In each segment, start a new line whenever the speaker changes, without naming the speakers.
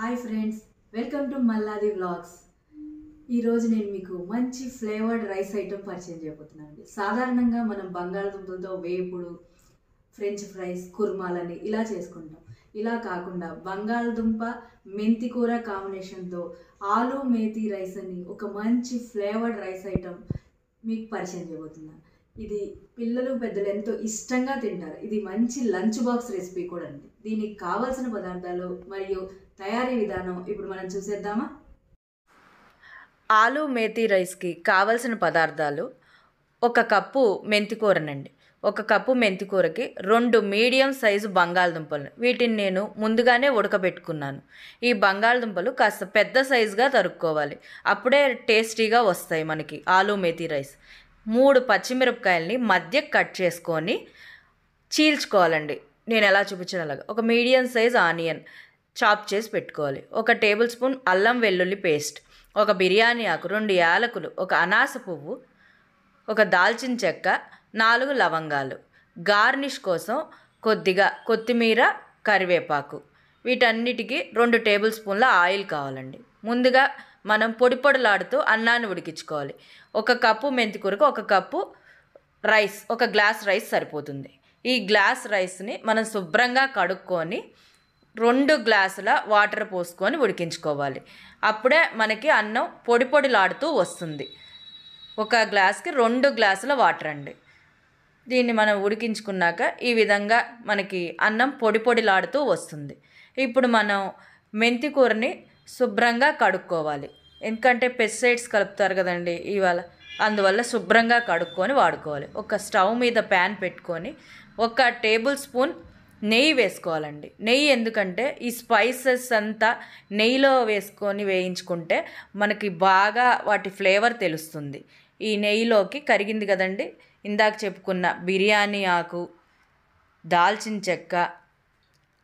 hi friends welcome to Malladi vlogs ఈరోజు నేను మీకు మంచి ఫ్లేవర్డ్ రైస్ ఐటెం పరిచయం చేయబోతున్నాను అండి సాధారణంగా మనం బంగాళదుంపలతో వేపుడు ఫ్రెంచ్ ఫ్రైస్ కుర్మాలని ఇలా చేసుకుంటాం ఇలా కాకుండా బంగాళదుంప మెంతి కూర కాంబినేషన్తో ఆలు మేతి రైస్ అని ఒక మంచి ఫ్లేవర్డ్ రైస్ ఐటెం మీకు పరిచయం చేయబోతున్నాను ఇది పిల్లలు పెద్దలు ఎంతో ఇష్టంగా తింటారు ఇది మంచి లంచ్ బాక్స్ రెసిపీ కూడా అండి దీనికి కావాల్సిన పదార్థాలు మరియు తయారీ విధానం ఇప్పుడు మనం చూసేద్దామా ఆలు మేతి రైస్కి కావలసిన పదార్థాలు ఒక కప్పు మెంతికూరనండి ఒక కప్పు మెంతికూరకి రెండు మీడియం సైజు బంగాళదుంపలు వీటిని నేను ముందుగానే ఉడకబెట్టుకున్నాను ఈ బంగాళదుంపలు కాస్త పెద్ద సైజుగా తరుక్కోవాలి అప్పుడే టేస్టీగా వస్తాయి మనకి ఆలు మేతి రైస్ మూడు పచ్చిమిరపకాయల్ని మధ్య కట్ చేసుకొని చీల్చుకోవాలండి నేను ఎలా చూపించిన అలాగా ఒక మీడియం సైజ్ ఆనియన్ చాప్ చేసి పెట్టుకోవాలి ఒక టేబుల్ స్పూన్ అల్లం వెల్లుల్లి పేస్ట్ ఒక బిర్యానీ ఆకు రెండు యాలకులు ఒక అనాస పువ్వు ఒక దాల్చిన చెక్క నాలుగు లవంగాలు గార్నిష్ కోసం కొద్దిగా కొత్తిమీర కరివేపాకు వీటన్నిటికీ రెండు టేబుల్ స్పూన్ల ఆయిల్ కావాలండి ముందుగా మనం పొడి పొడలాడుతూ అన్నాన్ని ఉడికించుకోవాలి ఒక కప్పు మెంతికూరకు ఒక కప్పు రైస్ ఒక గ్లాస్ రైస్ సరిపోతుంది ఈ గ్లాస్ రైస్ని మనం శుభ్రంగా కడుక్కొని రెండు గ్లాసుల వాటర్ పోసుకొని ఉడికించుకోవాలి అప్పుడే మనకి అన్నం పొడి పొడిలాడుతూ వస్తుంది ఒక గ్లాస్కి రెండు గ్లాసుల వాటర్ అండి దీన్ని మనం ఉడికించుకున్నాక ఈ విధంగా మనకి అన్నం పొడి పొడిలాడుతూ వస్తుంది ఇప్పుడు మనం మెంతి కూరని శుభ్రంగా కడుక్కోవాలి ఎందుకంటే పెస్టిసైడ్స్ కలుపుతారు కదండి ఇవాళ అందువల్ల శుభ్రంగా కడుక్కొని వాడుకోవాలి ఒక స్టవ్ మీద ప్యాన్ పెట్టుకొని ఒక టేబుల్ స్పూన్ నెయ్యి వేసుకోవాలండి నెయ్యి ఎందుకంటే ఈ స్పైసెస్ అంతా నెయ్యిలో వేసుకొని వేయించుకుంటే మనకి బాగా వాటి ఫ్లేవర్ తెలుస్తుంది ఈ నెయ్యిలోకి కరిగింది కదండి ఇందాక చెప్పుకున్న బిర్యానీ ఆకు దాల్చిన చెక్క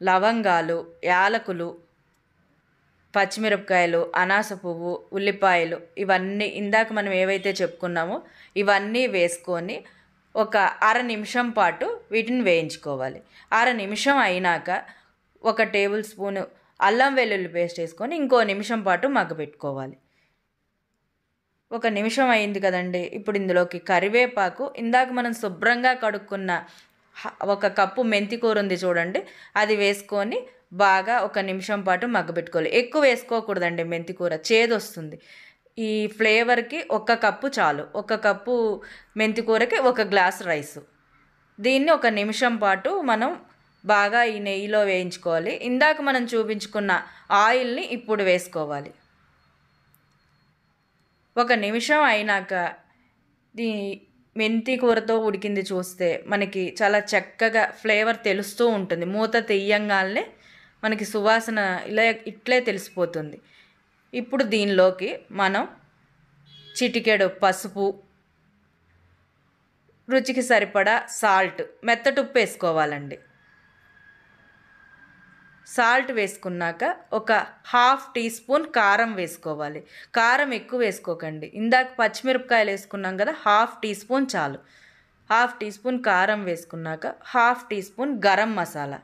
లవంగాలు యాలకులు పచ్చిమిరపకాయలు అనాస పువ్వు ఉల్లిపాయలు ఇవన్నీ ఇందాక మనం ఏవైతే చెప్పుకున్నామో ఇవన్నీ వేసుకొని ఒక అర నిమిషం పాటు వీటిని వేయించుకోవాలి అర నిమిషం అయినాక ఒక టేబుల్ స్పూన్ అల్లం వెల్లుల్లి పేస్ట్ వేసుకొని ఇంకో నిమిషం పాటు మగ్గబెట్టుకోవాలి ఒక నిమిషం అయింది కదండి ఇప్పుడు ఇందులోకి కరివేపాకు ఇందాక మనం శుభ్రంగా కడుక్కున్న ఒక కప్పు మెంతి కూర ఉంది చూడండి అది వేసుకొని బాగా ఒక నిమిషం పాటు మగ్గబెట్టుకోవాలి ఎక్కువ వేసుకోకూడదండి మెంతి కూర చేదు వస్తుంది ఈ ఫ్లేవర్కి ఒక కప్పు చాలు ఒక కప్పు మెంతి కూరకి ఒక గ్లాస్ రైస్ దీన్ని ఒక నిమిషం పాటు మనం బాగా ఈ నెయ్యిలో వేయించుకోవాలి ఇందాక మనం చూపించుకున్న ఆయిల్ని ఇప్పుడు వేసుకోవాలి ఒక నిమిషం అయినాక దీ మెంతి కూరతో ఉడికింది చూస్తే మనకి చాలా చక్కగా ఫ్లేవర్ తెలుస్తూ ఉంటుంది మూత తెయ్యంగానే మనకి సువాసన ఇలా ఇట్లే తెలిసిపోతుంది ఇప్పుడు దీనిలోకి మనం చిటికెడు పసుపు రుచికి సరిపడా సాల్ట్ మెత్తటి ఉప్పు వేసుకోవాలండి సాల్ట్ వేసుకున్నాక ఒక హాఫ్ టీ స్పూన్ కారం వేసుకోవాలి కారం ఎక్కువ వేసుకోకండి ఇందాక పచ్చిమిరపకాయలు వేసుకున్నాం కదా హాఫ్ టీ స్పూన్ చాలు హాఫ్ టీ స్పూన్ కారం వేసుకున్నాక half teaspoon garam masala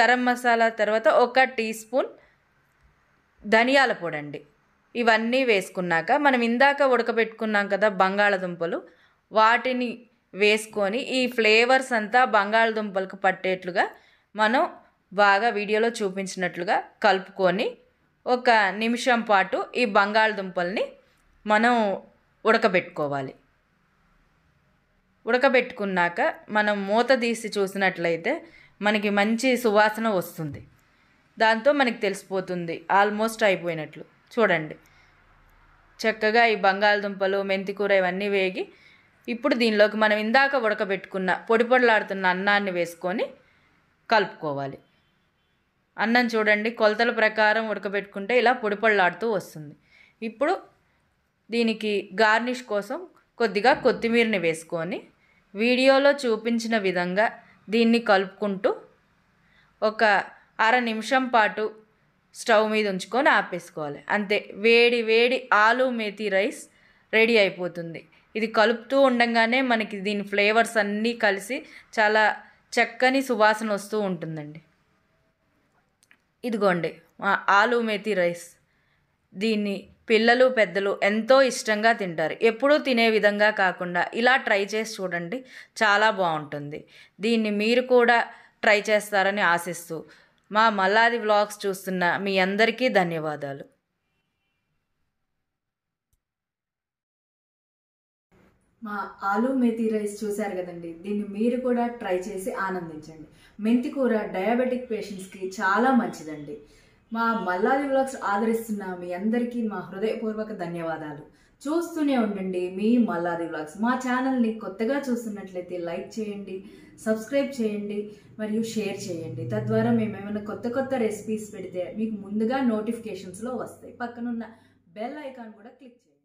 garam masala తర్వాత ఒక టీ స్పూన్ ధనియాల పొడి అండి ఇవన్నీ వేసుకున్నాక మనం ఇందాక ఉడకబెట్టుకున్నాం కదా బంగాళదుంపలు వాటిని వేసుకొని ఈ ఫ్లేవర్స్ అంతా బంగాళదుంపలకు పట్టేట్లుగా మనం బాగా వీడియోలో చూపించినట్లుగా కలుపుకొని ఒక నిమిషం పాటు ఈ బంగాళదుంపల్ని మనం ఉడకబెట్టుకోవాలి ఉడకబెట్టుకున్నాక మనం మూత తీసి చూసినట్లయితే మనకి మంచి సువాసన వస్తుంది దాంతో మనకి తెలిసిపోతుంది ఆల్మోస్ట్ అయిపోయినట్లు చూడండి చక్కగా ఈ బంగాళదుంపలు మెంతికూర ఇవన్నీ వేగి ఇప్పుడు దీనిలోకి మనం ఇందాక ఉడకబెట్టుకున్న పొడి పొడలాడుతున్న అన్నాన్ని వేసుకొని కలుపుకోవాలి అన్నం చూడండి కొలతల ప్రకారం ఉడకబెట్టుకుంటే ఇలా పొడి పొడలాడుతూ వస్తుంది ఇప్పుడు దీనికి గార్నిష్ కోసం కొద్దిగా కొత్తిమీరని వేసుకొని వీడియోలో చూపించిన విధంగా దీన్ని కలుపుకుంటూ ఒక అర నిమిషం పాటు స్టవ్ మీద ఉంచుకొని ఆపేసుకోవాలి అంతే వేడి వేడి ఆలు మేతి రైస్ రెడీ అయిపోతుంది ఇది కలుపుతూ ఉండగానే మనకి దీని ఫ్లేవర్స్ అన్నీ కలిసి చాలా చక్కని సువాసన వస్తూ ఉంటుందండి ఇదిగోండి ఆలు మేతి రైస్ దీన్ని పిల్లలు పెద్దలు ఎంతో ఇష్టంగా తింటారు ఎప్పుడూ తినే విధంగా కాకుండా ఇలా ట్రై చేసి చూడండి చాలా బాగుంటుంది దీన్ని మీరు కూడా ట్రై చేస్తారని ఆశిస్తూ మా మల్లాది వ్లాగ్స్ చూస్తున్న మీ అందరికీ ధన్యవాదాలు మా ఆలు మేతి రైస్ చూశారు కదండి దీన్ని మీరు కూడా ట్రై చేసి ఆనందించండి మెంతి కూర డయాబెటిక్ పేషెంట్స్కి చాలా మంచిదండి మా మల్లాది వ్లాగ్స్ ఆదరిస్తున్న మీ అందరికీ మా హృదయపూర్వక ధన్యవాదాలు చూస్తూనే ఉండండి మీ మల్లారి బ్లాగ్స్ మా ఛానల్ని కొత్తగా చూస్తున్నట్లయితే లైక్ చేయండి సబ్స్క్రైబ్ చేయండి మరియు షేర్ చేయండి తద్వారా మేము ఏమైనా కొత్త కొత్త రెసిపీస్ పెడితే మీకు ముందుగా నోటిఫికేషన్స్లో వస్తాయి పక్కనున్న బెల్ ఐకాన్ కూడా క్లిక్ చేయండి